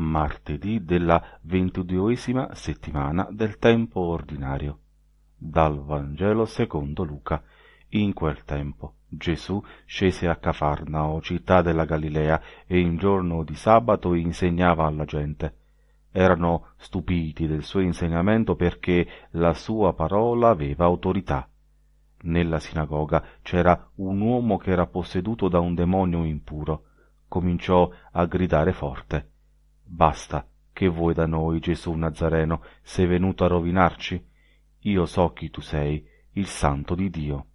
martedì della ventiduesima settimana del tempo ordinario. Dal Vangelo secondo Luca. In quel tempo Gesù scese a Cafarnao, città della Galilea, e in giorno di sabato insegnava alla gente. Erano stupiti del suo insegnamento perché la sua parola aveva autorità. Nella sinagoga c'era un uomo che era posseduto da un demonio impuro. Cominciò a gridare forte Basta, che vuoi da noi, Gesù Nazareno? Sei venuto a rovinarci? Io so chi tu sei, il santo di Dio.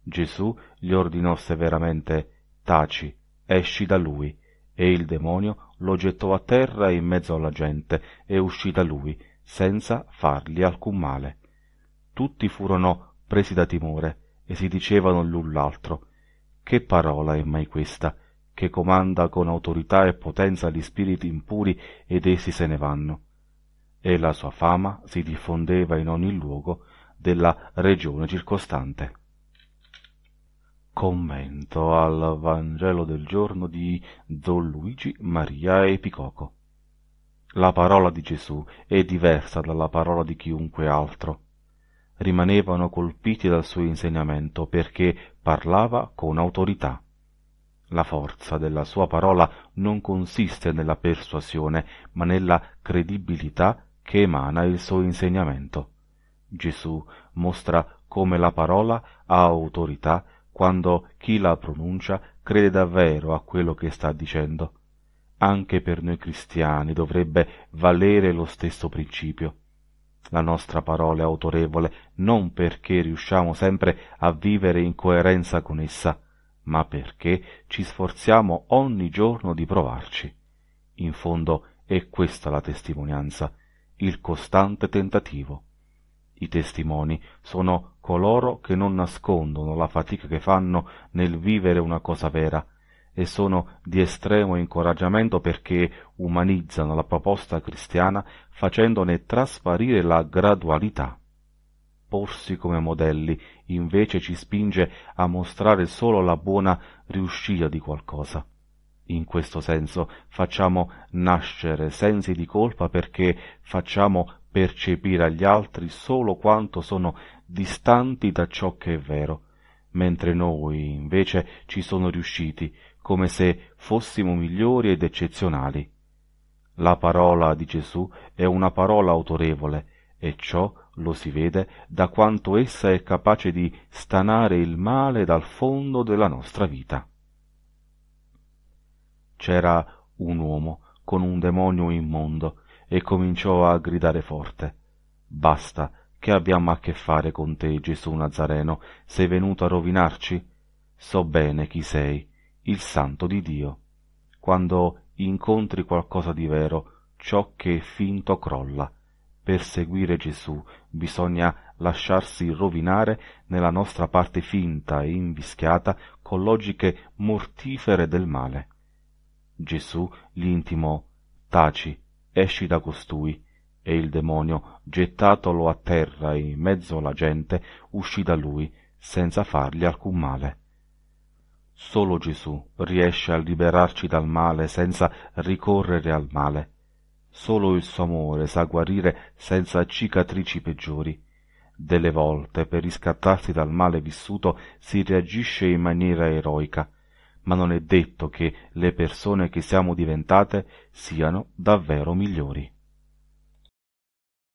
Gesù gli ordinò severamente Taci, esci da lui. E il demonio lo gettò a terra in mezzo alla gente e uscì da lui, senza fargli alcun male. Tutti furono presi da timore e si dicevano l'un l'altro Che parola è mai questa? che comanda con autorità e potenza gli spiriti impuri ed essi se ne vanno. E la sua fama si diffondeva in ogni luogo della regione circostante. Commento al Vangelo del giorno di Don Luigi Maria Epicoco. La parola di Gesù è diversa dalla parola di chiunque altro. Rimanevano colpiti dal suo insegnamento perché parlava con autorità la forza della sua parola non consiste nella persuasione, ma nella credibilità che emana il suo insegnamento. Gesù mostra come la parola ha autorità quando chi la pronuncia crede davvero a quello che sta dicendo. Anche per noi cristiani dovrebbe valere lo stesso principio. La nostra parola è autorevole non perché riusciamo sempre a vivere in coerenza con essa, ma perché ci sforziamo ogni giorno di provarci. In fondo è questa la testimonianza, il costante tentativo. I testimoni sono coloro che non nascondono la fatica che fanno nel vivere una cosa vera, e sono di estremo incoraggiamento perché umanizzano la proposta cristiana facendone trasparire la gradualità porsi come modelli, invece ci spinge a mostrare solo la buona riuscita di qualcosa. In questo senso facciamo nascere sensi di colpa perché facciamo percepire agli altri solo quanto sono distanti da ciò che è vero, mentre noi invece ci sono riusciti, come se fossimo migliori ed eccezionali. La parola di Gesù è una parola autorevole, e ciò lo si vede da quanto essa è capace di stanare il male dal fondo della nostra vita. C'era un uomo con un demonio immondo e cominciò a gridare forte Basta, che abbiamo a che fare con te, Gesù Nazareno, sei venuto a rovinarci? So bene chi sei, il santo di Dio. Quando incontri qualcosa di vero, ciò che è finto crolla per seguire Gesù bisogna lasciarsi rovinare nella nostra parte finta e invischiata con logiche mortifere del male. Gesù gli intimò Taci, esci da costui, e il demonio, gettatolo a terra in mezzo alla gente, uscì da lui senza fargli alcun male. Solo Gesù riesce a liberarci dal male senza ricorrere al male. Solo il suo amore sa guarire senza cicatrici peggiori. Delle volte, per riscattarsi dal male vissuto, si reagisce in maniera eroica, ma non è detto che le persone che siamo diventate siano davvero migliori.